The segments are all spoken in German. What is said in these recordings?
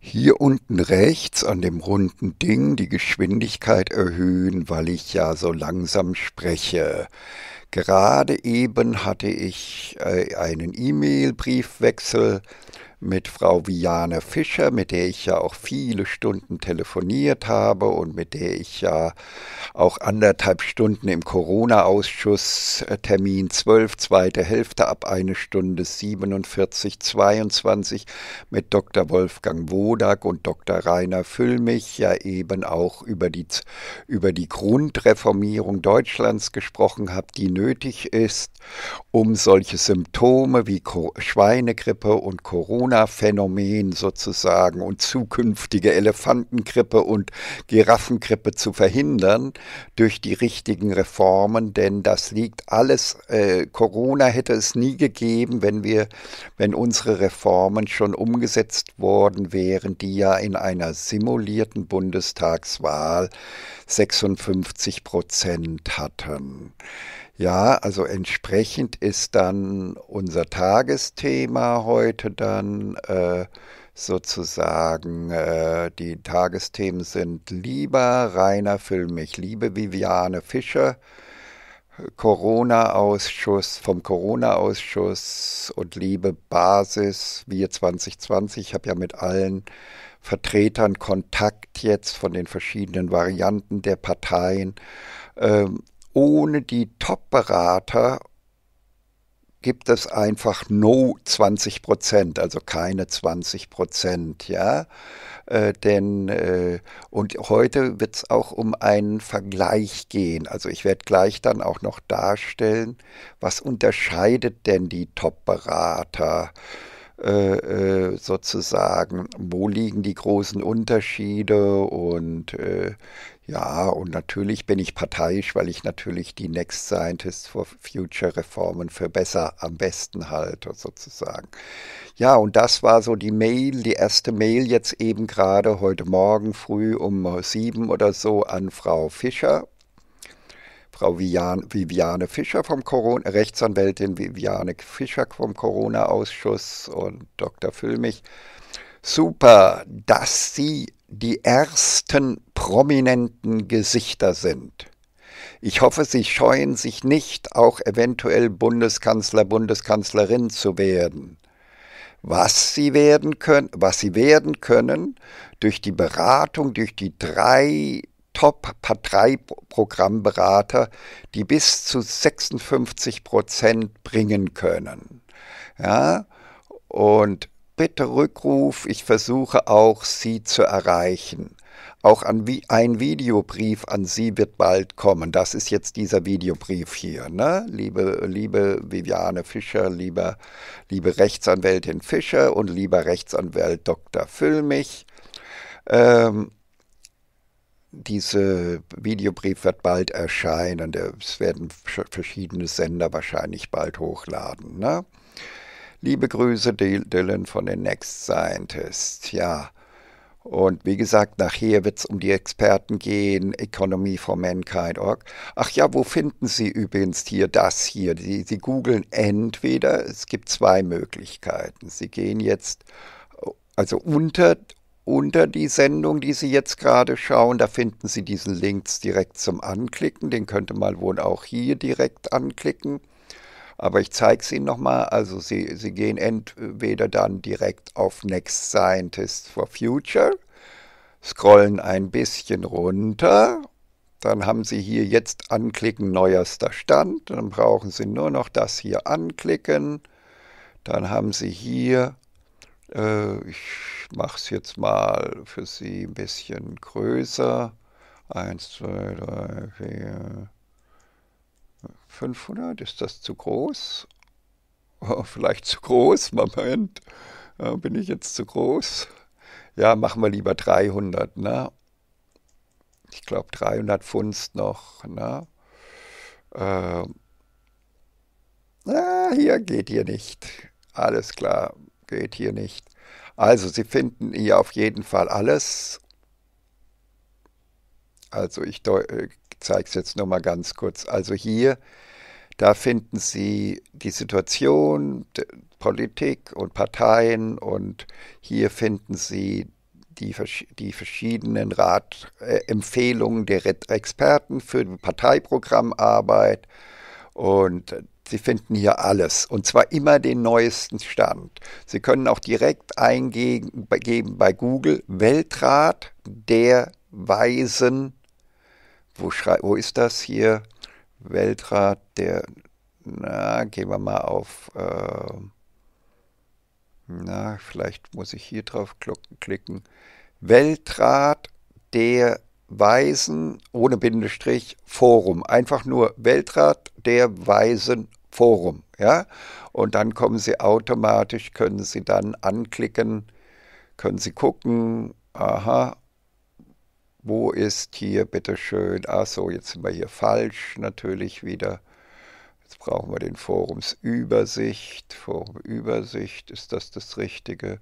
hier unten rechts an dem runden Ding die Geschwindigkeit erhöhen, weil ich ja so langsam spreche. Gerade eben hatte ich äh, einen E-Mail-Briefwechsel mit Frau Viane Fischer, mit der ich ja auch viele Stunden telefoniert habe und mit der ich ja auch anderthalb Stunden im Corona-Ausschuss äh, Termin 12, zweite Hälfte ab eine Stunde 47, 22 mit Dr. Wolfgang Wodak und Dr. Rainer Füllmich ja eben auch über die, über die Grundreformierung Deutschlands gesprochen habe, die nötig ist, um solche Symptome wie Schweinegrippe und Corona Corona-Phänomen sozusagen und zukünftige Elefantengrippe und Giraffengrippe zu verhindern durch die richtigen Reformen, denn das liegt alles, äh, Corona hätte es nie gegeben, wenn wir, wenn unsere Reformen schon umgesetzt worden wären, die ja in einer simulierten Bundestagswahl 56 Prozent hatten. Ja, also entsprechend ist dann unser Tagesthema heute dann äh, sozusagen. Äh, die Tagesthemen sind Lieber, Rainer, Film, ich liebe Viviane Fischer. Corona-Ausschuss, vom Corona-Ausschuss und liebe Basis, wir 2020. Ich habe ja mit allen Vertretern Kontakt jetzt von den verschiedenen Varianten der Parteien. Ähm, ohne die Top-Berater gibt es einfach no 20 Prozent, also keine 20 Prozent, ja. Äh, denn, äh, und heute wird es auch um einen Vergleich gehen. Also ich werde gleich dann auch noch darstellen, was unterscheidet denn die Top-Berater äh, äh sozusagen, wo liegen die großen Unterschiede und äh, ja, und natürlich bin ich parteiisch, weil ich natürlich die Next Scientists for Future Reformen für besser am besten halte, sozusagen. Ja, und das war so die Mail, die erste Mail jetzt eben gerade heute Morgen früh um sieben oder so an Frau Fischer. Frau Viviane Fischer vom Corona, Rechtsanwältin Viviane Fischer vom Corona-Ausschuss und Dr. Füllmich. Super, dass Sie die ersten prominenten Gesichter sind. Ich hoffe, Sie scheuen sich nicht, auch eventuell Bundeskanzler, Bundeskanzlerin zu werden. Was sie werden können, was sie werden können, durch die Beratung, durch die drei Top-Parteiprogrammberater, die bis zu 56 Prozent bringen können. Ja, und bitte Rückruf, ich versuche auch, Sie zu erreichen. Auch ein Videobrief an Sie wird bald kommen. Das ist jetzt dieser Videobrief hier, ne? Liebe, liebe Viviane Fischer, lieber, liebe Rechtsanwältin Fischer und lieber Rechtsanwalt Dr. Füllmich. Ähm, dieser Videobrief wird bald erscheinen. Es werden verschiedene Sender wahrscheinlich bald hochladen. Ne? Liebe Grüße, Dylan von den Next Scientist. Ja. Und wie gesagt, nachher wird es um die Experten gehen, Economy for Mankind.org. Ach ja, wo finden Sie übrigens hier das hier? Sie, Sie googeln entweder, es gibt zwei Möglichkeiten. Sie gehen jetzt, also unter, unter die Sendung, die Sie jetzt gerade schauen, da finden Sie diesen Link direkt zum Anklicken. Den könnte man wohl auch hier direkt anklicken. Aber ich zeige es Ihnen nochmal. Also Sie, Sie gehen entweder dann direkt auf Next Scientist for Future, scrollen ein bisschen runter. Dann haben Sie hier jetzt anklicken neuester Stand. Dann brauchen Sie nur noch das hier anklicken. Dann haben Sie hier, äh, ich mache es jetzt mal für Sie ein bisschen größer. 1, 2, 3, 4, 500, ist das zu groß? Oh, vielleicht zu groß, Moment, bin ich jetzt zu groß? Ja, machen wir lieber 300, ne? Ich glaube 300 Pfund noch, ne? Ähm, na, hier geht hier nicht. Alles klar, geht hier nicht. Also, Sie finden hier auf jeden Fall alles. Also, ich äh, ich zeige es jetzt nur mal ganz kurz. Also hier, da finden Sie die Situation, Politik und Parteien und hier finden Sie die, die verschiedenen Ratempfehlungen äh, Empfehlungen der Experten für die Parteiprogrammarbeit und Sie finden hier alles und zwar immer den neuesten Stand. Sie können auch direkt eingeben bei Google Weltrat der Weisen wo, schrei wo ist das hier? Weltrat, der, na, gehen wir mal auf, äh, na, vielleicht muss ich hier drauf klicken. Weltrat der Weisen ohne Bindestrich Forum. Einfach nur Weltrat der Weisen Forum. Ja? Und dann kommen Sie automatisch, können Sie dann anklicken, können Sie gucken, aha, wo ist hier, bitteschön, ach so, jetzt sind wir hier falsch natürlich wieder. Jetzt brauchen wir den Forumsübersicht. Forumübersicht, ist das das Richtige?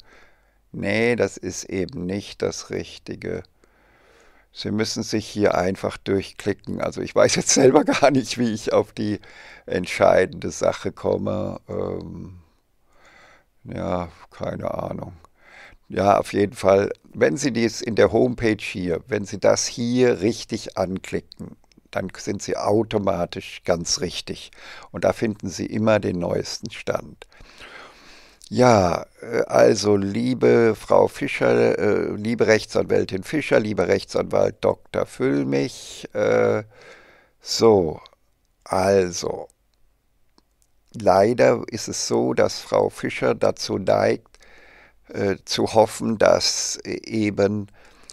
Nee, das ist eben nicht das Richtige. Sie müssen sich hier einfach durchklicken. Also ich weiß jetzt selber gar nicht, wie ich auf die entscheidende Sache komme. Ähm, ja, keine Ahnung. Ja, auf jeden Fall. Wenn Sie dies in der Homepage hier, wenn Sie das hier richtig anklicken, dann sind Sie automatisch ganz richtig. Und da finden Sie immer den neuesten Stand. Ja, äh, also liebe Frau Fischer, äh, liebe Rechtsanwältin Fischer, lieber Rechtsanwalt Dr. Füllmich, äh, so, also, leider ist es so, dass Frau Fischer dazu neigt, äh, zu hoffen, dass e-, eben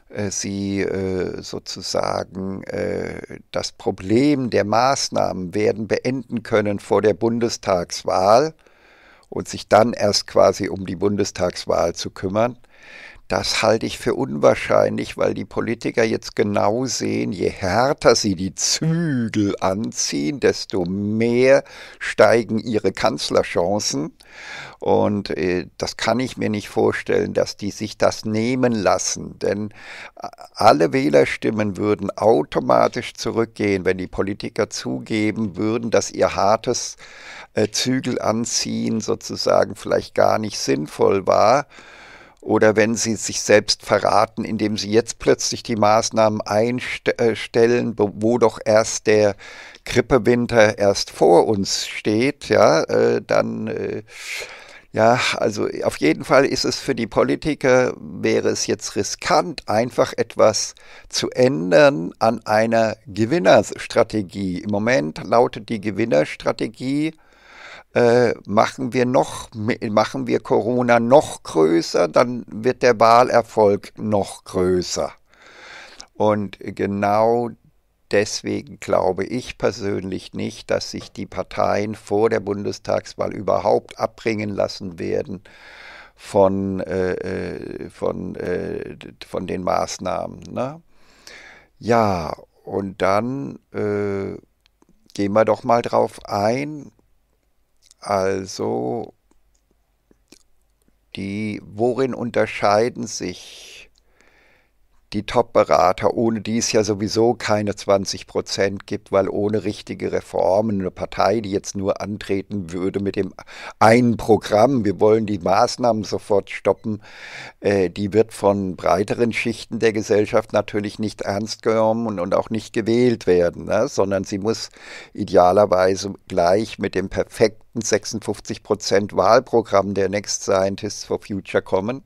äh, sie äh, sozusagen äh, das Problem der Maßnahmen werden beenden können vor der Bundestagswahl und sich dann erst quasi um die Bundestagswahl zu kümmern. Das halte ich für unwahrscheinlich, weil die Politiker jetzt genau sehen, je härter sie die Zügel anziehen, desto mehr steigen ihre Kanzlerchancen. Und äh, das kann ich mir nicht vorstellen, dass die sich das nehmen lassen. Denn äh, alle Wählerstimmen würden automatisch zurückgehen, wenn die Politiker zugeben würden, dass ihr hartes äh, Zügel anziehen sozusagen vielleicht gar nicht sinnvoll war oder wenn sie sich selbst verraten, indem sie jetzt plötzlich die Maßnahmen einstellen, äh, wo doch erst der Grippewinter erst vor uns steht, ja, äh, dann äh, ja, also auf jeden Fall ist es für die Politiker, wäre es jetzt riskant, einfach etwas zu ändern an einer Gewinnerstrategie. Im Moment lautet die Gewinnerstrategie, äh, machen wir noch, machen wir Corona noch größer, dann wird der Wahlerfolg noch größer. Und genau deswegen glaube ich persönlich nicht, dass sich die Parteien vor der Bundestagswahl überhaupt abbringen lassen werden von, äh, äh von, äh, von den Maßnahmen. Ne? Ja, und dann äh, gehen wir doch mal drauf ein, also, die, worin unterscheiden sich die Top-Berater, ohne die es ja sowieso keine 20 Prozent gibt, weil ohne richtige Reformen eine Partei, die jetzt nur antreten würde mit dem einen Programm, wir wollen die Maßnahmen sofort stoppen, äh, die wird von breiteren Schichten der Gesellschaft natürlich nicht ernst genommen und, und auch nicht gewählt werden, ne? sondern sie muss idealerweise gleich mit dem perfekten 56 Prozent Wahlprogramm der Next Scientists for Future kommen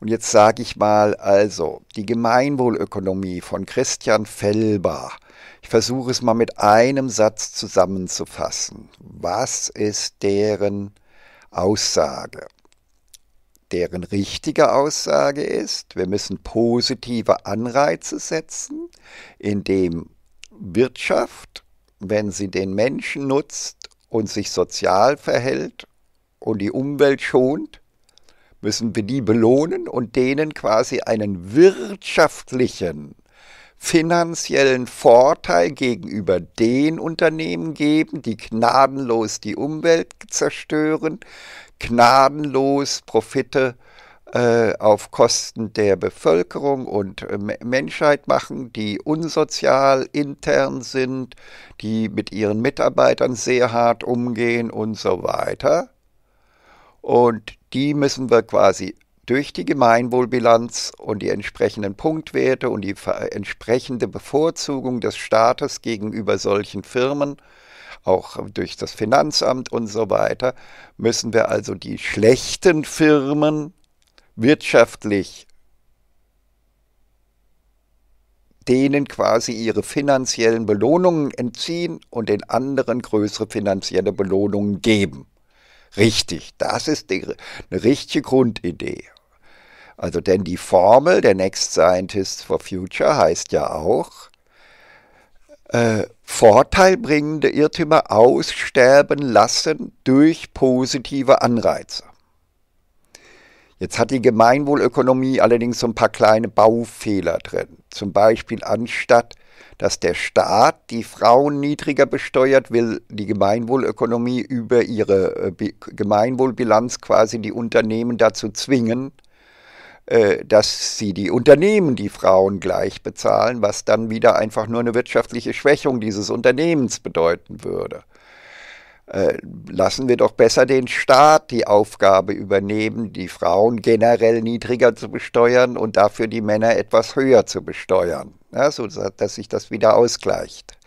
und jetzt sage ich mal also, die Gemeinwohlökonomie von Christian Felber. Ich versuche es mal mit einem Satz zusammenzufassen. Was ist deren Aussage? Deren richtige Aussage ist, wir müssen positive Anreize setzen, indem Wirtschaft, wenn sie den Menschen nutzt und sich sozial verhält und die Umwelt schont, müssen wir die belohnen und denen quasi einen wirtschaftlichen, finanziellen Vorteil gegenüber den Unternehmen geben, die gnadenlos die Umwelt zerstören, gnadenlos Profite äh, auf Kosten der Bevölkerung und äh, Menschheit machen, die unsozial intern sind, die mit ihren Mitarbeitern sehr hart umgehen und so weiter. Und die müssen wir quasi durch die Gemeinwohlbilanz und die entsprechenden Punktwerte und die entsprechende Bevorzugung des Staates gegenüber solchen Firmen, auch durch das Finanzamt und so weiter, müssen wir also die schlechten Firmen wirtschaftlich denen quasi ihre finanziellen Belohnungen entziehen und den anderen größere finanzielle Belohnungen geben richtig. Das ist die, eine richtige Grundidee. Also denn die Formel der Next Scientist for Future heißt ja auch, äh, vorteilbringende Irrtümer aussterben lassen durch positive Anreize. Jetzt hat die Gemeinwohlökonomie allerdings so ein paar kleine Baufehler drin. Zum Beispiel anstatt dass der Staat die Frauen niedriger besteuert, will die Gemeinwohlökonomie über ihre äh, Gemeinwohlbilanz quasi die Unternehmen dazu zwingen, äh, dass sie die Unternehmen die Frauen gleich bezahlen, was dann wieder einfach nur eine wirtschaftliche Schwächung dieses Unternehmens bedeuten würde. Äh, lassen wir doch besser den Staat die Aufgabe übernehmen, die Frauen generell niedriger zu besteuern und dafür die Männer etwas höher zu besteuern, ja, so dass sich das wieder ausgleicht.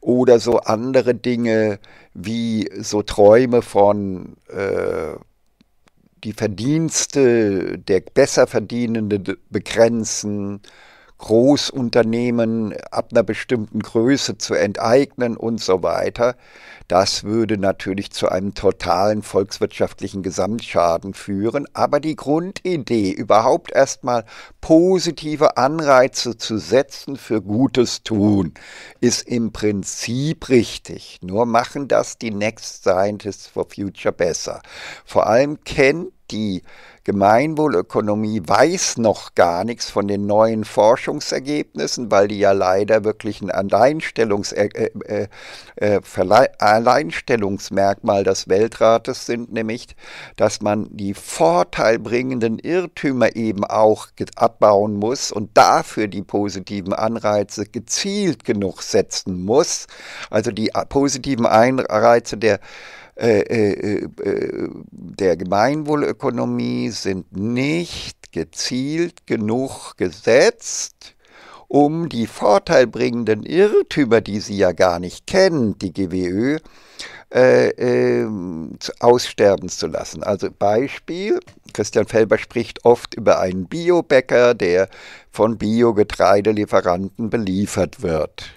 Oder so andere Dinge wie so Träume von äh, die Verdienste der besser Verdienenden begrenzen, Großunternehmen ab einer bestimmten Größe zu enteignen und so weiter, das würde natürlich zu einem totalen volkswirtschaftlichen Gesamtschaden führen. Aber die Grundidee, überhaupt erstmal positive Anreize zu setzen für gutes Tun, ist im Prinzip richtig. Nur machen das die Next Scientists for Future besser. Vor allem kennt die Gemeinwohlökonomie weiß noch gar nichts von den neuen Forschungsergebnissen, weil die ja leider wirklich ein Alleinstellungs äh, äh, äh, äh Alleinstellungsmerkmal des Weltrates sind, nämlich, dass man die vorteilbringenden Irrtümer eben auch abbauen muss und dafür die positiven Anreize gezielt genug setzen muss. Also die äh, positiven Einreize der äh, äh, äh, der Gemeinwohlökonomie sind nicht gezielt genug gesetzt, um die vorteilbringenden Irrtümer, die sie ja gar nicht kennt, die GWÖ, äh, äh, aussterben zu lassen. Also Beispiel, Christian Felber spricht oft über einen Biobäcker, der von Biogetreidelieferanten beliefert wird.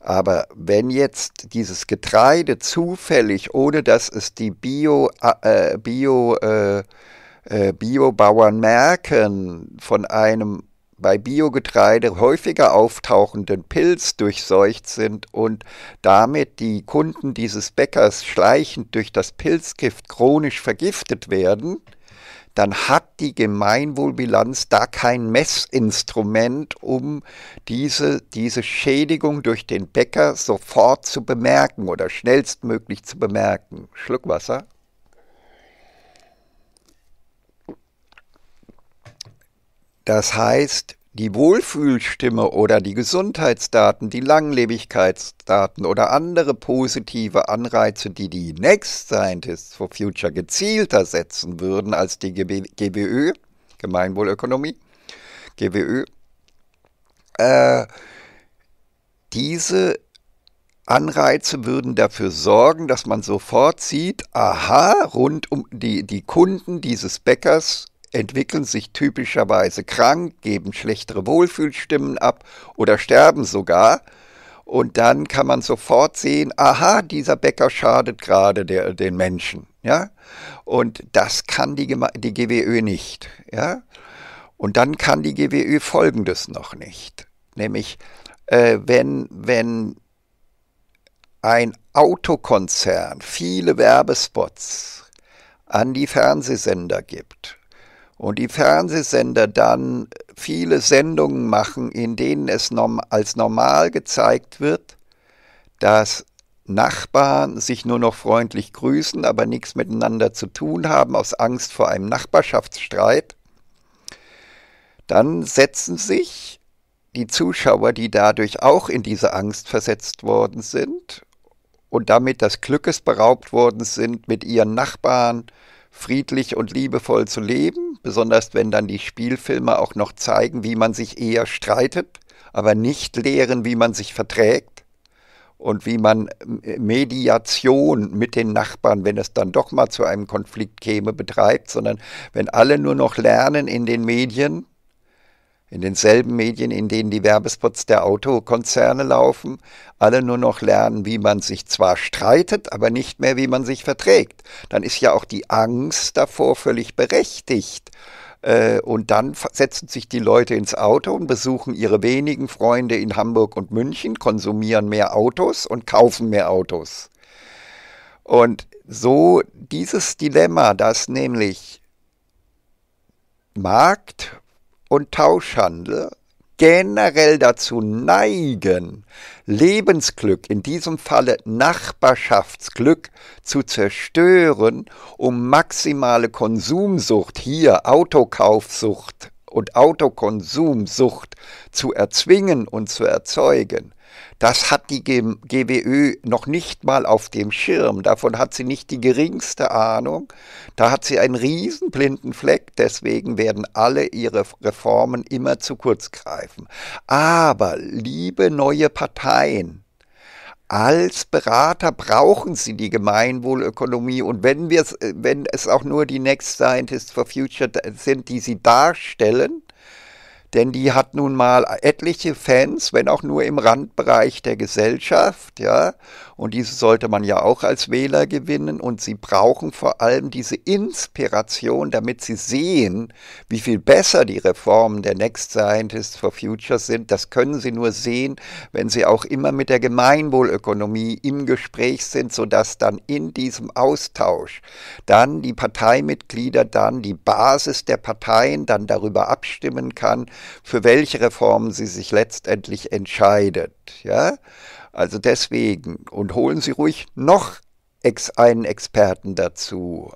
Aber wenn jetzt dieses Getreide zufällig, ohne dass es die Bio, äh, äh Bio, äh, äh, Biobauern merken, von einem bei Biogetreide häufiger auftauchenden Pilz durchseucht sind und damit die Kunden dieses Bäckers schleichend durch das Pilzgift chronisch vergiftet werden, dann hat die Gemeinwohlbilanz da kein Messinstrument, um diese, diese Schädigung durch den Bäcker sofort zu bemerken oder schnellstmöglich zu bemerken. Schluck Wasser. Das heißt, die Wohlfühlstimme oder die Gesundheitsdaten, die Langlebigkeitsdaten oder andere positive Anreize, die die Next Scientists for Future gezielter setzen würden als die GWÖ, Gemeinwohlökonomie, GWÖ, äh, diese Anreize würden dafür sorgen, dass man sofort sieht, aha, rund um die, die Kunden dieses Bäckers entwickeln sich typischerweise krank, geben schlechtere Wohlfühlstimmen ab oder sterben sogar. Und dann kann man sofort sehen, aha, dieser Bäcker schadet gerade der, den Menschen. Ja? Und das kann die, die GWÖ nicht. Ja? Und dann kann die GWÖ Folgendes noch nicht. Nämlich, äh, wenn, wenn ein Autokonzern viele Werbespots an die Fernsehsender gibt, und die Fernsehsender dann viele Sendungen machen, in denen es als normal gezeigt wird, dass Nachbarn sich nur noch freundlich grüßen, aber nichts miteinander zu tun haben aus Angst vor einem Nachbarschaftsstreit, dann setzen sich die Zuschauer, die dadurch auch in diese Angst versetzt worden sind und damit das Glückes beraubt worden sind, mit ihren Nachbarn friedlich und liebevoll zu leben, besonders wenn dann die Spielfilme auch noch zeigen, wie man sich eher streitet, aber nicht lehren, wie man sich verträgt und wie man äh, Mediation mit den Nachbarn, wenn es dann doch mal zu einem Konflikt käme, betreibt, sondern wenn alle nur noch lernen in den Medien, in denselben Medien, in denen die Werbespots der Autokonzerne laufen, alle nur noch lernen, wie man sich zwar streitet, aber nicht mehr, wie man sich verträgt. Dann ist ja auch die Angst davor völlig berechtigt. Äh, und dann setzen sich die Leute ins Auto und besuchen ihre wenigen Freunde in Hamburg und München, konsumieren mehr Autos und kaufen mehr Autos. Und so dieses Dilemma, dass nämlich Markt und Tauschhandel generell dazu neigen, Lebensglück, in diesem Falle Nachbarschaftsglück, zu zerstören, um maximale Konsumsucht, hier Autokaufsucht und Autokonsumsucht zu erzwingen und zu erzeugen, das hat die GWÖ noch nicht mal auf dem Schirm. Davon hat sie nicht die geringste Ahnung. Da hat sie einen riesen blinden Fleck. Deswegen werden alle ihre Reformen immer zu kurz greifen. Aber, liebe neue Parteien, als Berater brauchen Sie die Gemeinwohlökonomie und wenn, äh, wenn es auch nur die Next Scientists for Future sind, die Sie darstellen, denn die hat nun mal etliche Fans, wenn auch nur im Randbereich der Gesellschaft, ja, und diese sollte man ja auch als Wähler gewinnen und sie brauchen vor allem diese Inspiration, damit sie sehen, wie viel besser die Reformen der Next Scientists for Future sind. Das können sie nur sehen, wenn sie auch immer mit der Gemeinwohlökonomie im Gespräch sind, sodass dann in diesem Austausch dann die Parteimitglieder, dann die Basis der Parteien dann darüber abstimmen kann, für welche Reformen sie sich letztendlich entscheidet. Ja? Also deswegen und holen Sie ruhig noch ex einen Experten dazu.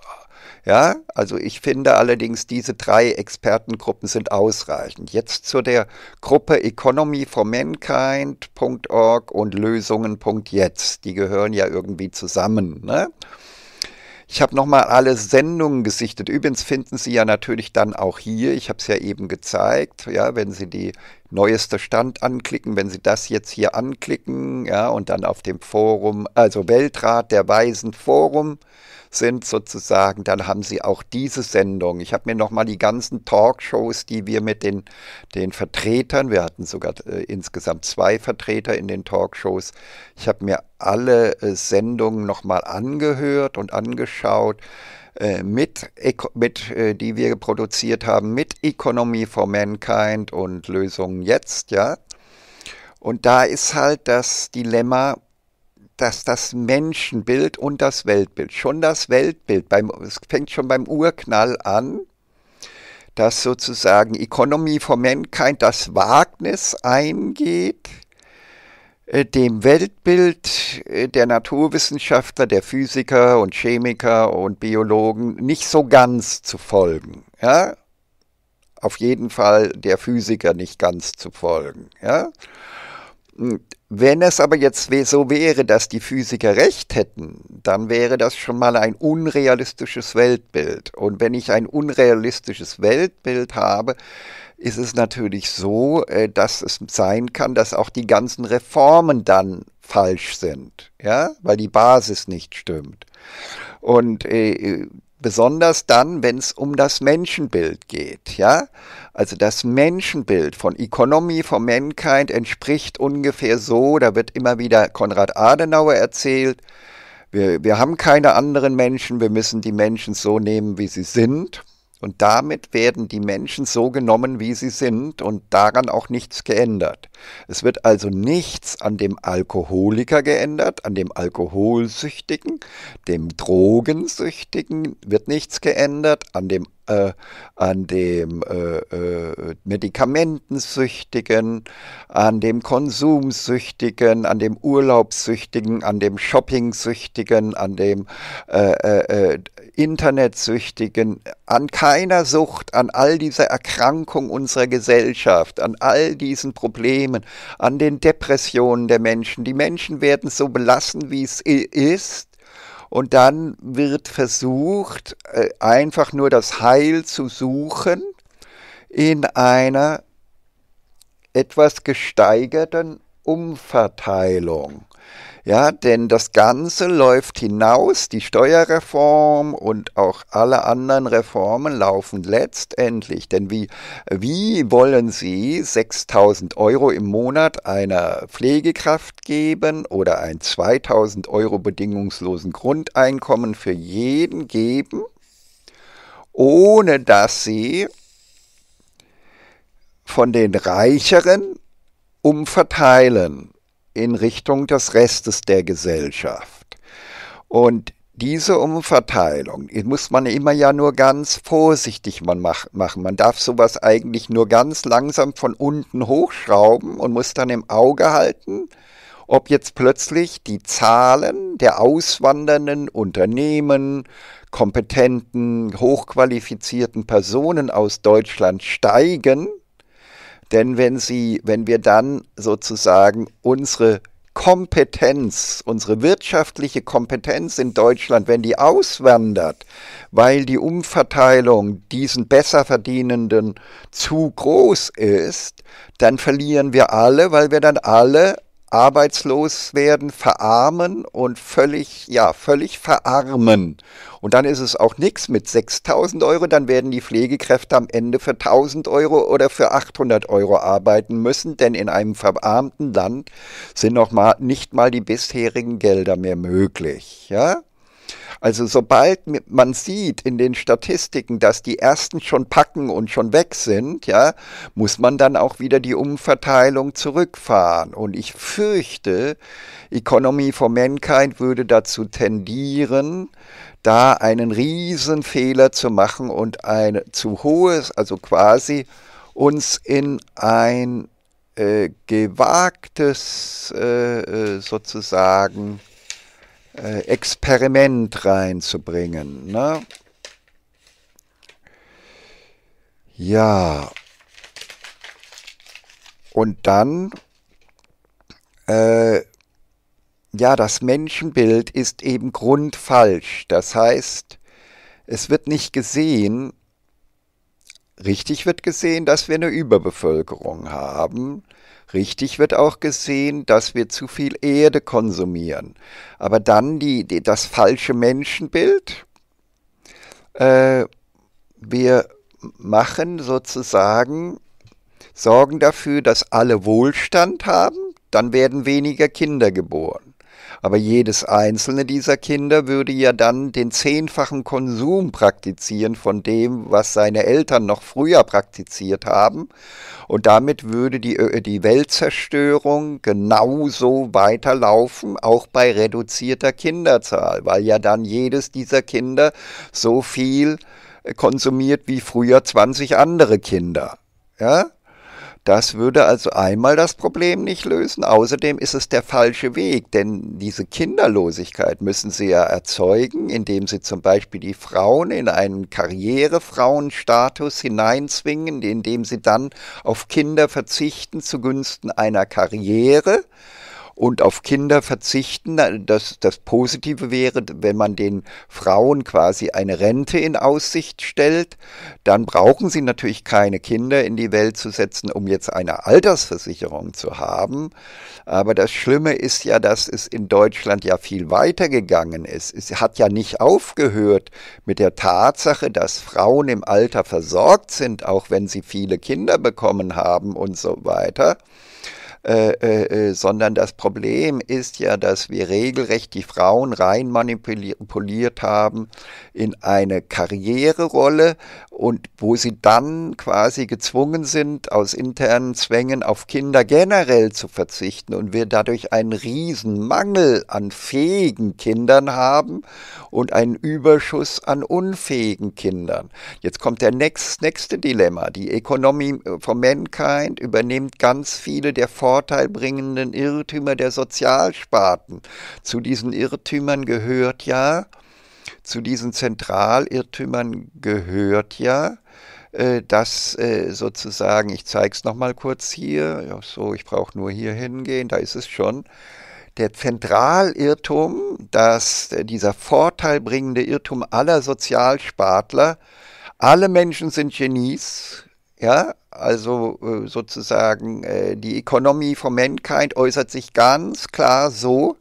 Ja, also ich finde allerdings, diese drei Expertengruppen sind ausreichend. Jetzt zu der Gruppe economyformankind.org und lösungen.jetzt. Die gehören ja irgendwie zusammen. Ne? Ich habe nochmal alle Sendungen gesichtet. Übrigens finden Sie ja natürlich dann auch hier, ich habe es ja eben gezeigt, ja, wenn Sie die neuester Stand anklicken. Wenn Sie das jetzt hier anklicken, ja, und dann auf dem Forum, also Weltrat der Weisen Forum sind sozusagen, dann haben Sie auch diese Sendung. Ich habe mir nochmal die ganzen Talkshows, die wir mit den, den Vertretern, wir hatten sogar äh, insgesamt zwei Vertreter in den Talkshows, ich habe mir alle äh, Sendungen nochmal angehört und angeschaut. Äh, mit, mit äh, die wir produziert haben, mit Economy for Mankind und Lösungen jetzt, ja. Und da ist halt das Dilemma, dass das Menschenbild und das Weltbild, schon das Weltbild, beim, es fängt schon beim Urknall an, dass sozusagen Economy for Mankind das Wagnis eingeht, äh, dem Weltbild äh, der Naturwissenschaftler, der Physiker und Chemiker und Biologen nicht so ganz zu folgen. Ja? Auf jeden Fall der Physiker nicht ganz zu folgen. Ja? Hm, wenn es aber jetzt so wäre, dass die Physiker recht hätten, dann wäre das schon mal ein unrealistisches Weltbild. Und wenn ich ein unrealistisches Weltbild habe, ist es natürlich so, äh, dass es sein kann, dass auch die ganzen Reformen dann falsch sind, ja, weil die Basis nicht stimmt. Und äh, besonders dann, wenn es um das Menschenbild geht, ja? Also das Menschenbild von Economy for Mankind entspricht ungefähr so, da wird immer wieder Konrad Adenauer erzählt, wir, wir haben keine anderen Menschen, wir müssen die Menschen so nehmen, wie sie sind. Und damit werden die Menschen so genommen, wie sie sind und daran auch nichts geändert. Es wird also nichts an dem Alkoholiker geändert, an dem Alkoholsüchtigen, dem Drogensüchtigen wird nichts geändert, an dem äh, an dem äh, äh, Medikamentensüchtigen, an dem Konsumsüchtigen, an dem Urlaubssüchtigen, an dem Shoppingsüchtigen, an dem äh, äh, äh, Internetsüchtigen, an keiner Sucht, an all dieser Erkrankung unserer Gesellschaft, an all diesen Problemen, an den Depressionen der Menschen. Die Menschen werden so belassen, wie es ist. Und dann wird versucht, äh, einfach nur das Heil zu suchen in einer etwas gesteigerten Umverteilung. Ja, denn das Ganze läuft hinaus, die Steuerreform und auch alle anderen Reformen laufen letztendlich. Denn wie, wie wollen Sie 6000 Euro im Monat einer Pflegekraft geben oder ein 2000 Euro bedingungslosen Grundeinkommen für jeden geben, ohne dass Sie von den Reicheren umverteilen? in Richtung des Restes der Gesellschaft. Und diese Umverteilung die muss man immer ja nur ganz vorsichtig machen. Man darf sowas eigentlich nur ganz langsam von unten hochschrauben und muss dann im Auge halten, ob jetzt plötzlich die Zahlen der auswandernden Unternehmen, kompetenten, hochqualifizierten Personen aus Deutschland steigen denn wenn sie, wenn wir dann sozusagen unsere Kompetenz, unsere wirtschaftliche Kompetenz in Deutschland, wenn die auswandert, weil die Umverteilung diesen besser verdienenden zu groß ist, dann verlieren wir alle, weil wir dann alle arbeitslos werden, verarmen und völlig, ja, völlig verarmen. Und dann ist es auch nichts mit 6000 Euro, dann werden die Pflegekräfte am Ende für 1000 Euro oder für 800 Euro arbeiten müssen, denn in einem verarmten Land sind noch mal nicht mal die bisherigen Gelder mehr möglich, ja? Also sobald man sieht in den Statistiken, dass die ersten schon packen und schon weg sind, ja, muss man dann auch wieder die Umverteilung zurückfahren. Und ich fürchte, Economy for Mankind würde dazu tendieren, da einen Fehler zu machen und ein zu hohes, also quasi uns in ein äh, gewagtes äh, äh sozusagen äh, Experiment reinzubringen. Ne? Ja. Und dann, äh, ja, das Menschenbild ist eben grundfalsch. Das heißt, es wird nicht gesehen, richtig wird gesehen, dass wir eine Überbevölkerung haben, Richtig wird auch gesehen, dass wir zu viel Erde konsumieren. Aber dann die, die das falsche Menschenbild. Äh, wir machen sozusagen, sorgen dafür, dass alle Wohlstand haben, dann werden weniger Kinder geboren. Aber jedes einzelne dieser Kinder würde ja dann den zehnfachen Konsum praktizieren von dem, was seine Eltern noch früher praktiziert haben. Und damit würde die, äh, die Weltzerstörung genauso weiterlaufen, auch bei reduzierter Kinderzahl, weil ja dann jedes dieser Kinder so viel äh, konsumiert wie früher 20 andere Kinder. Ja? Das würde also einmal das Problem nicht lösen. Außerdem ist es der falsche Weg, denn diese Kinderlosigkeit müssen sie ja erzeugen, indem sie zum Beispiel die Frauen in einen Karrierefrauenstatus hineinzwingen, indem sie dann auf Kinder verzichten zugunsten einer Karriere und auf Kinder verzichten. Das, das Positive wäre, wenn man den Frauen quasi eine Rente in Aussicht stellt, dann brauchen sie natürlich keine Kinder in die Welt zu setzen, um jetzt eine Altersversicherung zu haben. Aber das Schlimme ist ja, dass es in Deutschland ja viel weitergegangen ist. Es hat ja nicht aufgehört mit der Tatsache, dass Frauen im Alter versorgt sind, auch wenn sie viele Kinder bekommen haben und so weiter. Äh, äh, äh, sondern das Problem ist ja, dass wir regelrecht die Frauen rein manipuliert haben in eine Karriererolle, und wo sie dann quasi gezwungen sind, aus internen Zwängen auf Kinder generell zu verzichten und wir dadurch einen riesen Mangel an fähigen Kindern haben und einen Überschuss an unfähigen Kindern. Jetzt kommt der nächst, nächste Dilemma. Die Economy for Mankind übernimmt ganz viele der vorteilbringenden Irrtümer der Sozialsparten. Zu diesen Irrtümern gehört ja, zu diesen Zentralirrtümern gehört ja, äh, dass äh, sozusagen, ich zeige es nochmal kurz hier, so ich brauche nur hier hingehen, da ist es schon, der Zentralirrtum, dass äh, dieser vorteilbringende Irrtum aller Sozialspartler, alle Menschen sind Genies, ja, also sozusagen die Economy for Mankind äußert sich ganz klar so,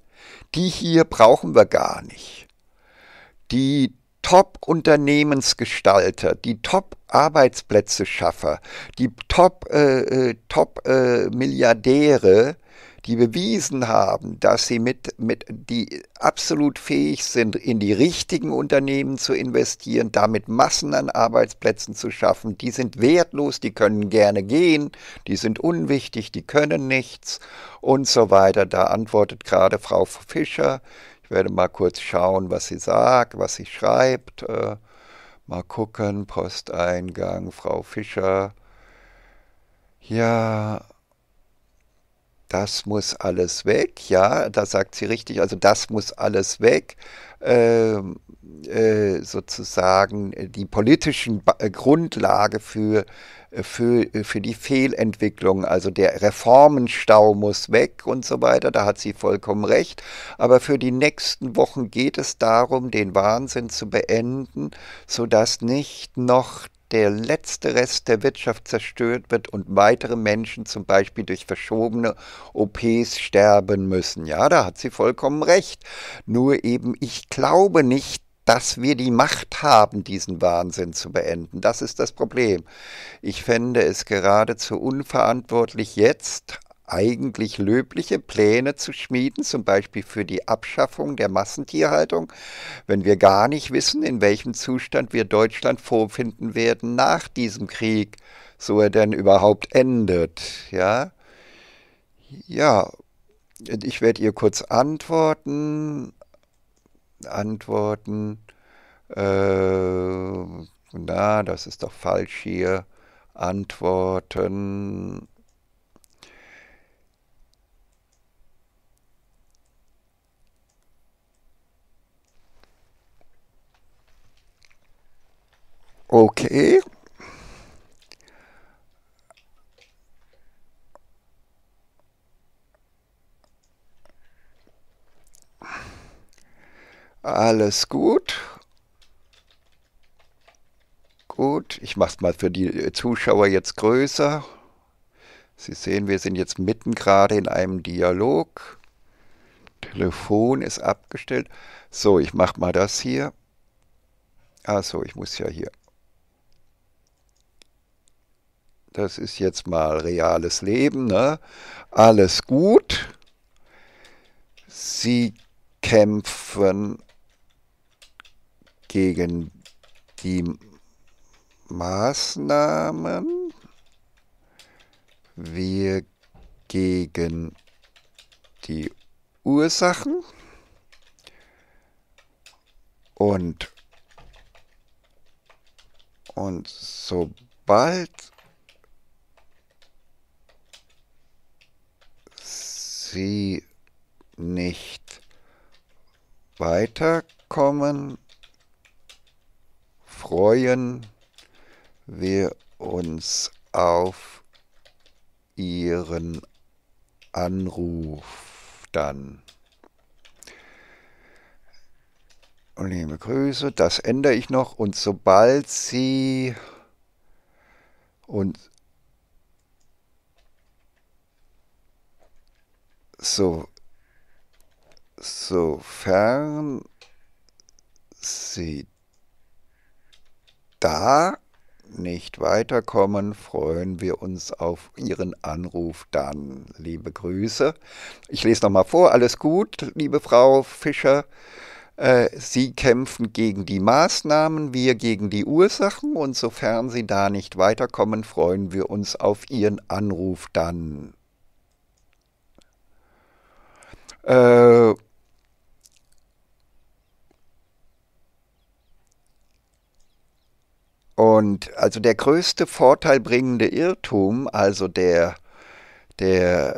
die hier brauchen wir gar nicht die Top-Unternehmensgestalter, die Top-Arbeitsplätzeschaffer, die Top-Milliardäre, äh, äh, Top, äh, die bewiesen haben, dass sie mit, mit, die absolut fähig sind, in die richtigen Unternehmen zu investieren, damit Massen an Arbeitsplätzen zu schaffen, die sind wertlos, die können gerne gehen, die sind unwichtig, die können nichts und so weiter. Da antwortet gerade Frau Fischer, werde mal kurz schauen, was sie sagt, was sie schreibt. Äh, mal gucken, Posteingang, Frau Fischer. Ja, das muss alles weg. Ja, da sagt sie richtig, also das muss alles weg. Ähm, äh, sozusagen äh, die politischen äh, Grundlage für, für, für die Fehlentwicklung, also der Reformenstau muss weg und so weiter, da hat sie vollkommen recht. Aber für die nächsten Wochen geht es darum, den Wahnsinn zu beenden, sodass nicht noch der letzte Rest der Wirtschaft zerstört wird und weitere Menschen zum Beispiel durch verschobene OPs sterben müssen. Ja, da hat sie vollkommen recht. Nur eben, ich glaube nicht, dass wir die Macht haben, diesen Wahnsinn zu beenden. Das ist das Problem. Ich fände es geradezu unverantwortlich, jetzt eigentlich löbliche Pläne zu schmieden, zum Beispiel für die Abschaffung der Massentierhaltung, wenn wir gar nicht wissen, in welchem Zustand wir Deutschland vorfinden werden nach diesem Krieg, so er denn überhaupt endet. Ja, ja ich werde ihr kurz antworten antworten, äh, na, das ist doch falsch hier, antworten. Okay. Alles gut. Gut, ich mache es mal für die äh, Zuschauer jetzt größer. Sie sehen, wir sind jetzt mitten gerade in einem Dialog. Telefon ist abgestellt. So, ich mache mal das hier. Achso, ich muss ja hier. Das ist jetzt mal reales Leben. Ne? Alles gut. Sie kämpfen gegen die Maßnahmen, wir gegen die Ursachen und, und sobald sie nicht weiterkommen, freuen wir uns auf Ihren Anruf dann. Und liebe Grüße, das ändere ich noch. Und sobald Sie und so sofern Sie da nicht weiterkommen, freuen wir uns auf Ihren Anruf dann. Liebe Grüße. Ich lese nochmal vor. Alles gut, liebe Frau Fischer. Äh, Sie kämpfen gegen die Maßnahmen, wir gegen die Ursachen und sofern Sie da nicht weiterkommen, freuen wir uns auf Ihren Anruf dann. Äh, Und also der größte vorteilbringende Irrtum, also der, der,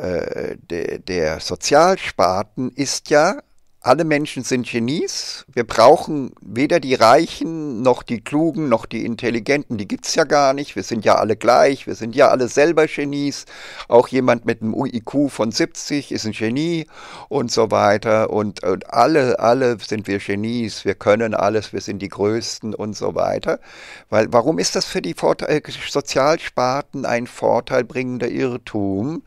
äh, der, der Sozialsparten, ist ja, alle Menschen sind Genies. Wir brauchen weder die Reichen noch die Klugen noch die Intelligenten. Die gibt es ja gar nicht. Wir sind ja alle gleich. Wir sind ja alle selber Genies. Auch jemand mit einem IQ von 70 ist ein Genie und so weiter. Und, und alle, alle sind wir Genies. Wir können alles. Wir sind die Größten und so weiter. Weil, warum ist das für die Vorteil, Sozialsparten ein vorteilbringender Irrtum?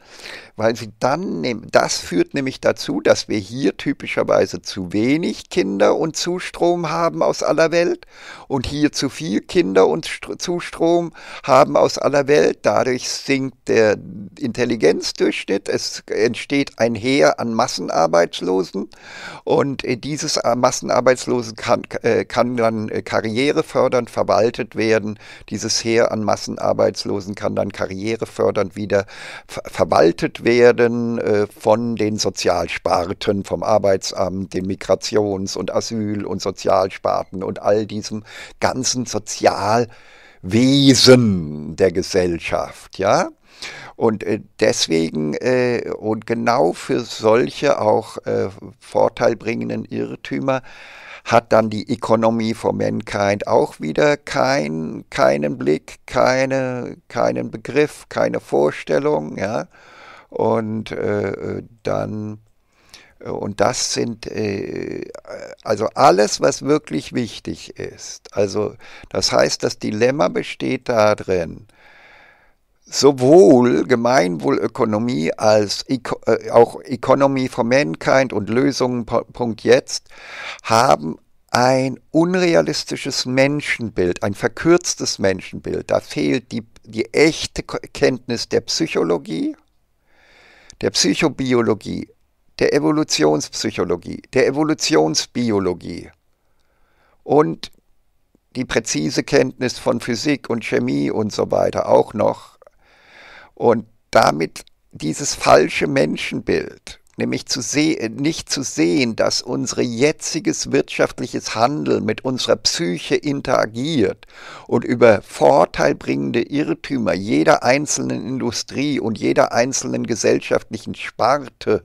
Weil sie dann, das führt nämlich dazu, dass wir hier typischerweise teilweise zu wenig Kinder und Zustrom haben aus aller Welt und hier zu viel Kinder und Zustrom haben aus aller Welt. Dadurch sinkt der Intelligenzdurchschnitt, es entsteht ein Heer an Massenarbeitslosen und äh, dieses äh, Massenarbeitslosen kann, äh, kann dann karrierefördernd verwaltet werden. Dieses Heer an Massenarbeitslosen kann dann karrierefördernd wieder ver verwaltet werden von den Sozialsparten, vom Arbeitsamt Maßnahmen, den Migrations- und Asyl- und Sozialsparten und all diesem ganzen Sozialwesen der Gesellschaft, ja. Und äh, deswegen äh, und genau für solche auch äh, vorteilbringenden Irrtümer hat dann die Economy for Mankind auch wieder kein, keinen Blick, keine, keinen Begriff, keine Vorstellung. Ja? Und äh, äh dann und das sind äh, also alles, was wirklich wichtig ist. Also das heißt, das Dilemma besteht darin, sowohl Gemeinwohlökonomie als äh, auch Economy for Mankind und Lösungen Punkt jetzt haben ein unrealistisches Menschenbild, ein verkürztes Menschenbild. Da fehlt die, die echte Kenntnis der Psychologie, der Psychobiologie der Evolutionspsychologie, der Evolutionsbiologie und die präzise Kenntnis von Physik und Chemie und so weiter auch noch. Und damit dieses falsche Menschenbild, nämlich zu nicht zu sehen, dass unser jetziges wirtschaftliches Handeln mit unserer Psyche interagiert und über vorteilbringende Irrtümer jeder einzelnen Industrie und jeder einzelnen gesellschaftlichen Sparte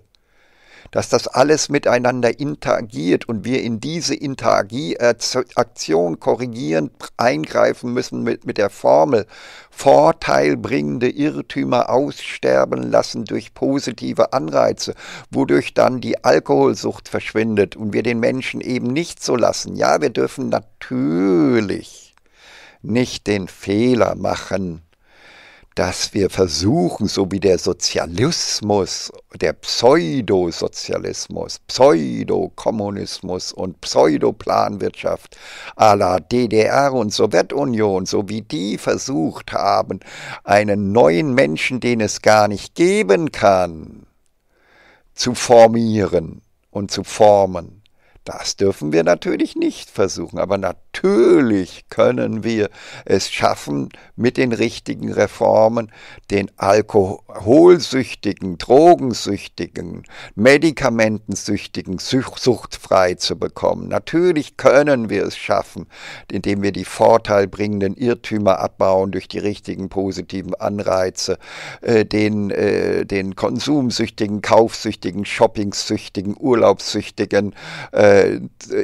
dass das alles miteinander interagiert und wir in diese Interagieraktion äh, korrigierend eingreifen müssen mit, mit der Formel vorteilbringende Irrtümer aussterben lassen durch positive Anreize, wodurch dann die Alkoholsucht verschwindet und wir den Menschen eben nicht so lassen. Ja, wir dürfen natürlich nicht den Fehler machen, dass wir versuchen, so wie der Sozialismus, der Pseudosozialismus, Pseudokommunismus und Pseudoplanwirtschaft à la DDR und Sowjetunion, so wie die versucht haben, einen neuen Menschen, den es gar nicht geben kann, zu formieren und zu formen. Das dürfen wir natürlich nicht versuchen, aber natürlich natürlich können wir es schaffen, mit den richtigen Reformen den alkoholsüchtigen, drogensüchtigen, medikamentensüchtigen suchtfrei zu bekommen. Natürlich können wir es schaffen, indem wir die vorteilbringenden Irrtümer abbauen durch die richtigen positiven Anreize, äh, den, äh, den konsumsüchtigen, kaufsüchtigen, shoppingsüchtigen, urlaubssüchtigen, äh,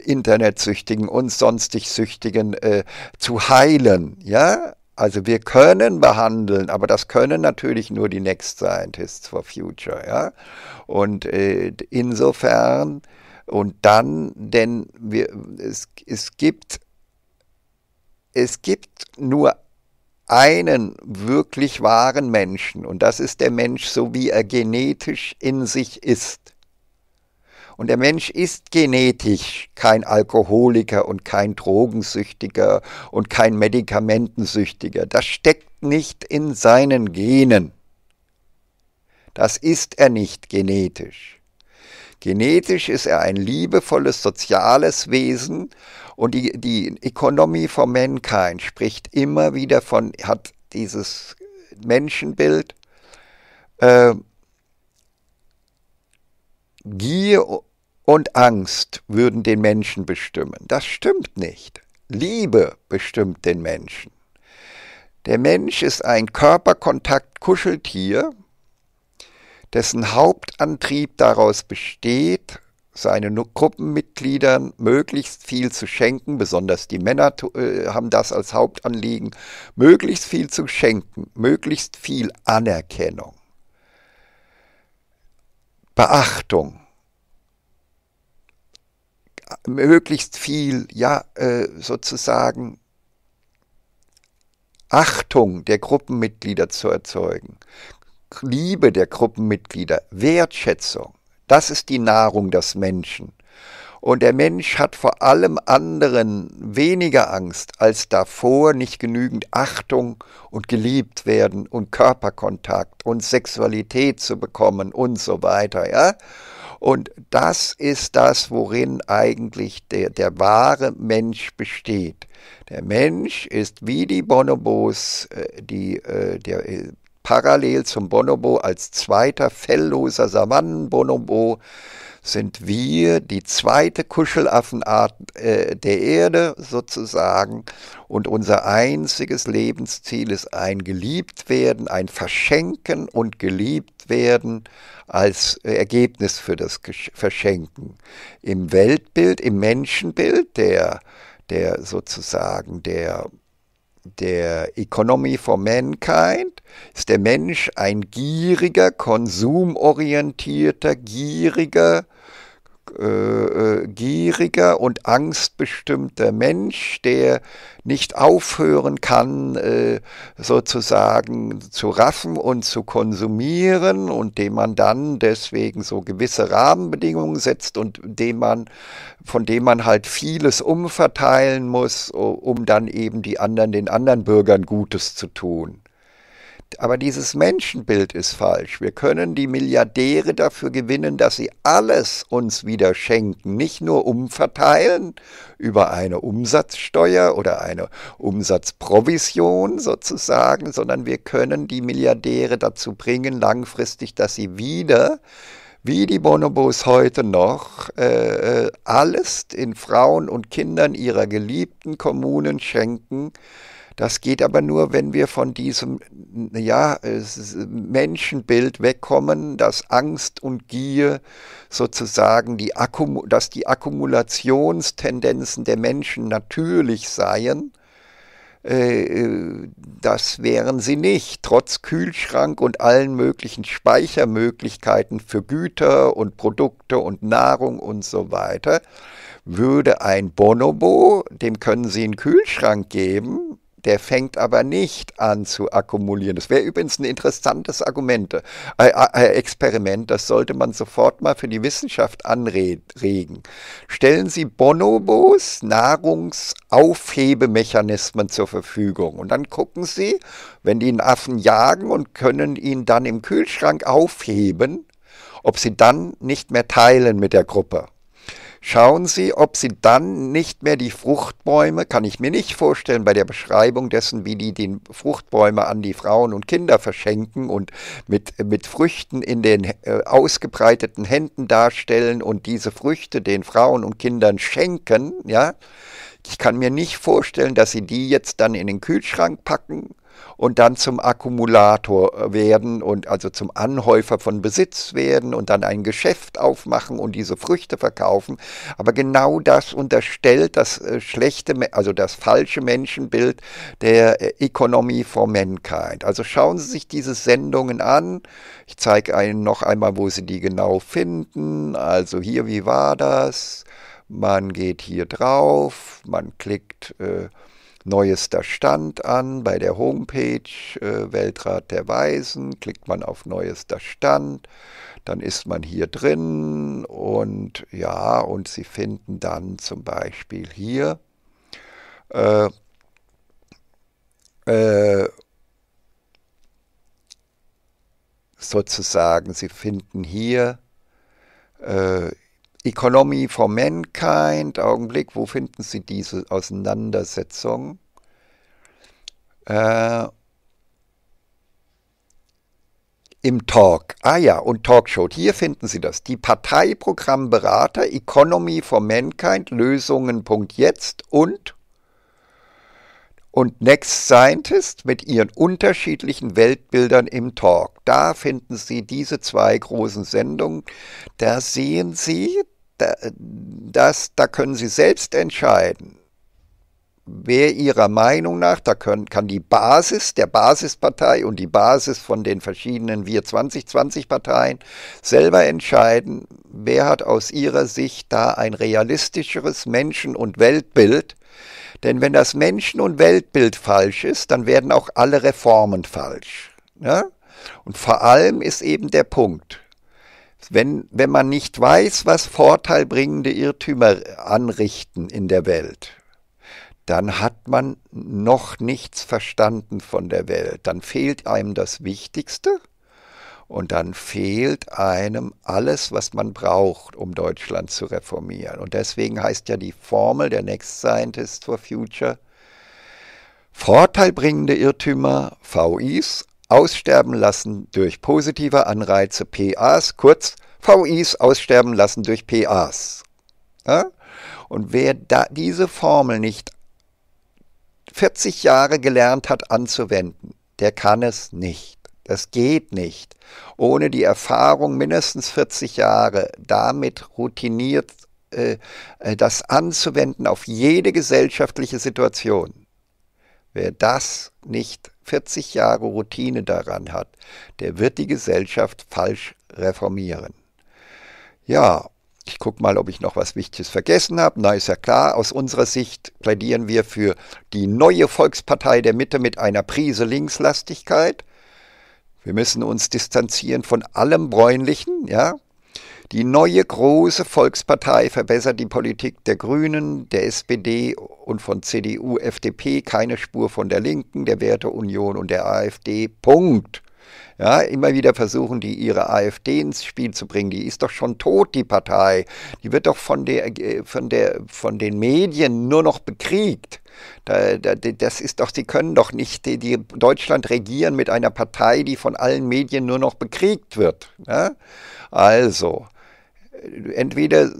internetsüchtigen und sonstig süchtigen Drogensüchtigen äh, zu heilen. Ja, also wir können behandeln, aber das können natürlich nur die Next Scientists for Future. Ja? Und äh, insofern und dann, denn wir, es, es, gibt, es gibt nur einen wirklich wahren Menschen und das ist der Mensch, so wie er genetisch in sich ist. Und der Mensch ist genetisch kein Alkoholiker und kein Drogensüchtiger und kein Medikamentensüchtiger. Das steckt nicht in seinen Genen. Das ist er nicht genetisch. Genetisch ist er ein liebevolles soziales Wesen und die, die Economy for Mankind spricht immer wieder von, hat dieses Menschenbild, äh, Gier und Angst würden den Menschen bestimmen. Das stimmt nicht. Liebe bestimmt den Menschen. Der Mensch ist ein Körperkontakt-Kuscheltier, dessen Hauptantrieb daraus besteht, seinen Gruppenmitgliedern möglichst viel zu schenken, besonders die Männer äh, haben das als Hauptanliegen, möglichst viel zu schenken, möglichst viel Anerkennung, Beachtung, möglichst viel, ja, äh, sozusagen Achtung der Gruppenmitglieder zu erzeugen, Liebe der Gruppenmitglieder, Wertschätzung. Das ist die Nahrung des Menschen. Und der Mensch hat vor allem anderen weniger Angst als davor, nicht genügend Achtung und geliebt werden und Körperkontakt und Sexualität zu bekommen und so weiter, ja? Und das ist das, worin eigentlich der, der wahre Mensch besteht. Der Mensch ist wie die Bonobos, äh, die, äh, der, äh, parallel zum Bonobo als zweiter fellloser Savannenbonobo sind wir die zweite Kuschelaffenart äh, der Erde sozusagen. Und unser einziges Lebensziel ist ein Geliebtwerden, ein Verschenken und Geliebtwerden als Ergebnis für das Verschenken. Im Weltbild, im Menschenbild der der sozusagen der der Economy for Mankind ist der Mensch ein gieriger, konsumorientierter, gieriger, äh, äh, gieriger und angstbestimmter Mensch, der nicht aufhören kann, äh, sozusagen zu raffen und zu konsumieren und dem man dann deswegen so gewisse Rahmenbedingungen setzt und dem man, von dem man halt vieles umverteilen muss, um dann eben die anderen, den anderen Bürgern Gutes zu tun. Aber dieses Menschenbild ist falsch. Wir können die Milliardäre dafür gewinnen, dass sie alles uns wieder schenken, nicht nur umverteilen über eine Umsatzsteuer oder eine Umsatzprovision sozusagen, sondern wir können die Milliardäre dazu bringen, langfristig, dass sie wieder wie die Bonobos heute noch, äh, äh alles in Frauen und Kindern ihrer geliebten Kommunen schenken, das geht aber nur, wenn wir von diesem ja, Menschenbild wegkommen, dass Angst und Gier sozusagen, die Akkum dass die Akkumulationstendenzen der Menschen natürlich seien. Äh, äh, das wären sie nicht, trotz Kühlschrank und allen möglichen Speichermöglichkeiten für Güter und Produkte und Nahrung und so weiter würde ein Bonobo, dem können Sie einen Kühlschrank geben, der fängt aber nicht an zu akkumulieren. Das wäre übrigens ein interessantes Argumente, äh, äh, äh, Experiment, das sollte man sofort mal für die Wissenschaft anregen. Stellen Sie Bonobos Nahrungsaufhebemechanismen zur Verfügung und dann gucken Sie, wenn die einen Affen jagen und können ihn dann im Kühlschrank aufheben, ob sie dann nicht mehr teilen mit der Gruppe. Schauen Sie, ob Sie dann nicht mehr die Fruchtbäume, kann ich mir nicht vorstellen bei der Beschreibung dessen, wie die den Fruchtbäume an die Frauen und Kinder verschenken und mit, mit Früchten in den äh, ausgebreiteten Händen darstellen und diese Früchte den Frauen und Kindern schenken, ja, ich kann mir nicht vorstellen, dass sie die jetzt dann in den Kühlschrank packen und dann zum Akkumulator äh, werden und also zum Anhäufer von Besitz werden und dann ein Geschäft aufmachen und diese Früchte verkaufen. Aber genau das unterstellt das äh, schlechte, also das falsche Menschenbild der äh, Economy for Mankind. Also schauen Sie sich diese Sendungen an. Ich zeige Ihnen noch einmal, wo Sie die genau finden. Also hier, wie war das? Man geht hier drauf, man klickt. Äh, neuester Stand an bei der Homepage äh, Weltrat der Weisen. Klickt man auf neuester Stand, dann ist man hier drin und ja, und Sie finden dann zum Beispiel hier äh, äh, sozusagen, Sie finden hier äh, Economy for Mankind, Augenblick, wo finden Sie diese Auseinandersetzung? Äh, Im Talk. Ah ja, und Talkshow. Hier finden Sie das. Die Parteiprogrammberater Economy for Mankind, Lösungen.jetzt und und Next Scientist mit ihren unterschiedlichen Weltbildern im Talk. Da finden Sie diese zwei großen Sendungen. Da sehen Sie, dass da können Sie selbst entscheiden, wer Ihrer Meinung nach, da können, kann die Basis der Basispartei und die Basis von den verschiedenen Wir 2020 Parteien selber entscheiden, wer hat aus ihrer Sicht da ein realistischeres Menschen- und Weltbild, denn wenn das Menschen- und Weltbild falsch ist, dann werden auch alle Reformen falsch. Ja? Und vor allem ist eben der Punkt, wenn, wenn man nicht weiß, was vorteilbringende Irrtümer anrichten in der Welt, dann hat man noch nichts verstanden von der Welt. Dann fehlt einem das Wichtigste und dann fehlt einem alles, was man braucht, um Deutschland zu reformieren. Und deswegen heißt ja die Formel der Next Scientist for Future, Vorteilbringende Irrtümer, VIs, aussterben lassen durch positive Anreize, PAs, kurz VIs aussterben lassen durch PAs. Ja? Und wer diese Formel nicht 40 Jahre gelernt hat anzuwenden, der kann es nicht. Das geht nicht. Ohne die Erfahrung mindestens 40 Jahre damit routiniert äh, äh, das anzuwenden auf jede gesellschaftliche Situation. Wer das nicht 40 Jahre Routine daran hat, der wird die Gesellschaft falsch reformieren. Ja, ich gucke mal, ob ich noch was Wichtiges vergessen habe. Na, ist ja klar, aus unserer Sicht plädieren wir für die neue Volkspartei der Mitte mit einer Prise Linkslastigkeit. Wir müssen uns distanzieren von allem Bräunlichen, ja. Die neue große Volkspartei verbessert die Politik der Grünen, der SPD und von CDU, FDP, keine Spur von der Linken, der Werteunion und der AfD. Punkt. Ja, immer wieder versuchen die ihre AfD ins Spiel zu bringen. Die ist doch schon tot, die Partei. Die wird doch von, der, äh, von, der, von den Medien nur noch bekriegt. Da, da, das ist doch, sie können doch nicht die, die, Deutschland regieren mit einer Partei, die von allen Medien nur noch bekriegt wird. Ja? Also, äh, entweder,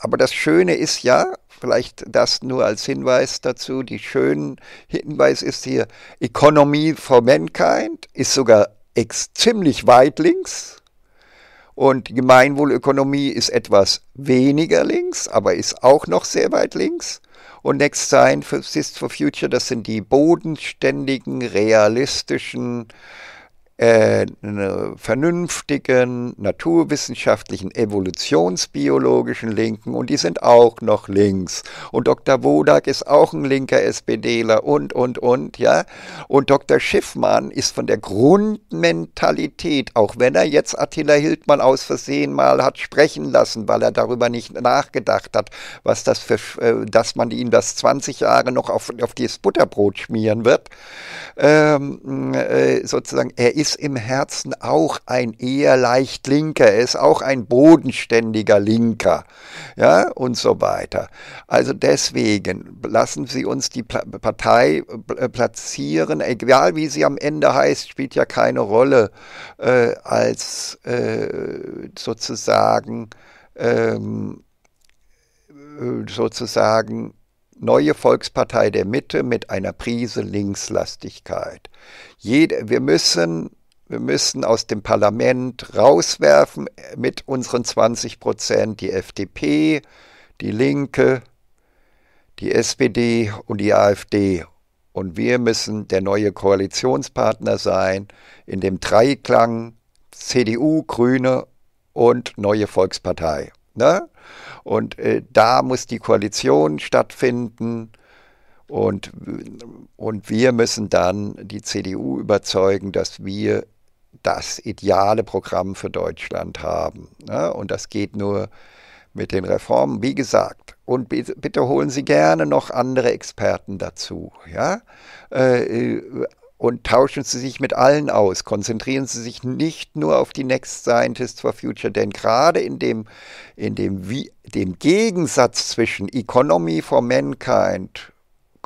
aber das Schöne ist ja, Vielleicht das nur als Hinweis dazu. Die schönen Hinweis ist hier, Economy for Mankind ist sogar ziemlich weit links. Und Gemeinwohlökonomie ist etwas weniger links, aber ist auch noch sehr weit links. Und Next Sign for Future, das sind die bodenständigen, realistischen äh, vernünftigen, naturwissenschaftlichen, evolutionsbiologischen Linken und die sind auch noch links. Und Dr. Wodak ist auch ein linker SPDler und, und, und, ja. Und Dr. Schiffmann ist von der Grundmentalität, auch wenn er jetzt Attila Hildmann aus Versehen mal hat sprechen lassen, weil er darüber nicht nachgedacht hat, was das für, äh, dass man ihm das 20 Jahre noch auf, auf dieses Butterbrot schmieren wird, ähm, äh, sozusagen, er ist ist im Herzen auch ein eher leicht Linker, er ist auch ein bodenständiger Linker, ja, und so weiter. Also deswegen lassen Sie uns die Partei äh, platzieren, egal wie sie am Ende heißt, spielt ja keine Rolle äh, als äh, sozusagen ähm, äh, sozusagen Neue Volkspartei der Mitte mit einer Prise Linkslastigkeit. Jede, wir müssen wir müssen aus dem Parlament rauswerfen äh, mit unseren 20 Prozent die FDP, die Linke, die SPD und die AfD. Und wir müssen der neue Koalitionspartner sein in dem Dreiklang CDU, Grüne und neue Volkspartei. Ne? Und äh, da muss die Koalition stattfinden. Und, und wir müssen dann die CDU überzeugen, dass wir das ideale Programm für Deutschland haben. Ne? Und das geht nur mit den Reformen, wie gesagt. Und bitte holen Sie gerne noch andere Experten dazu. Ja? Äh, äh und tauschen Sie sich mit allen aus. Konzentrieren Sie sich nicht nur auf die Next Scientists for Future, denn gerade in dem, in dem, dem Gegensatz zwischen Economy for Mankind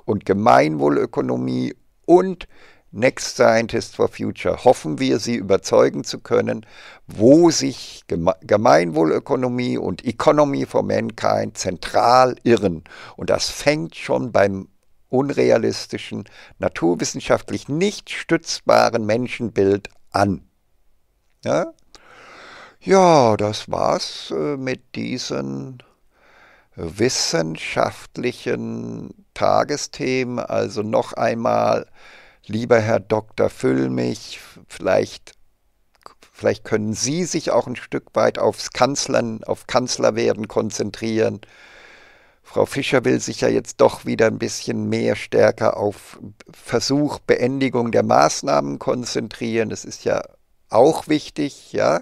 und Gemeinwohlökonomie und Next Scientist for Future hoffen wir, Sie überzeugen zu können, wo sich Geme Gemeinwohlökonomie und Economy for Mankind zentral irren. Und das fängt schon beim unrealistischen, naturwissenschaftlich nicht stützbaren Menschenbild an. Ja, ja das war's äh, mit diesen wissenschaftlichen Tagesthemen. Also noch einmal, lieber Herr Dr. Füllmich, vielleicht Vielleicht können Sie sich auch ein Stück weit aufs Kanzlern, auf Kanzlerwerden konzentrieren. Frau Fischer will sich ja jetzt doch wieder ein bisschen mehr stärker auf Versuch, Beendigung der Maßnahmen konzentrieren. Das ist ja auch wichtig, ja.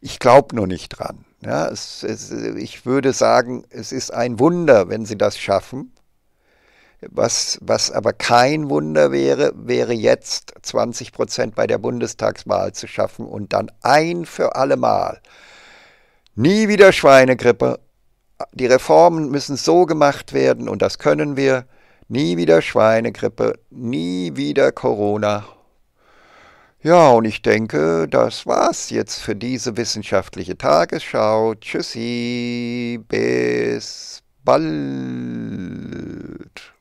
Ich glaube nur nicht dran. Ja, es, es, ich würde sagen, es ist ein Wunder, wenn sie das schaffen. Was, was aber kein Wunder wäre, wäre jetzt 20 Prozent bei der Bundestagswahl zu schaffen und dann ein für alle Mal nie wieder Schweinegrippe die Reformen müssen so gemacht werden und das können wir. Nie wieder Schweinegrippe, nie wieder Corona. Ja, und ich denke, das war's jetzt für diese wissenschaftliche Tagesschau. Tschüssi, bis bald.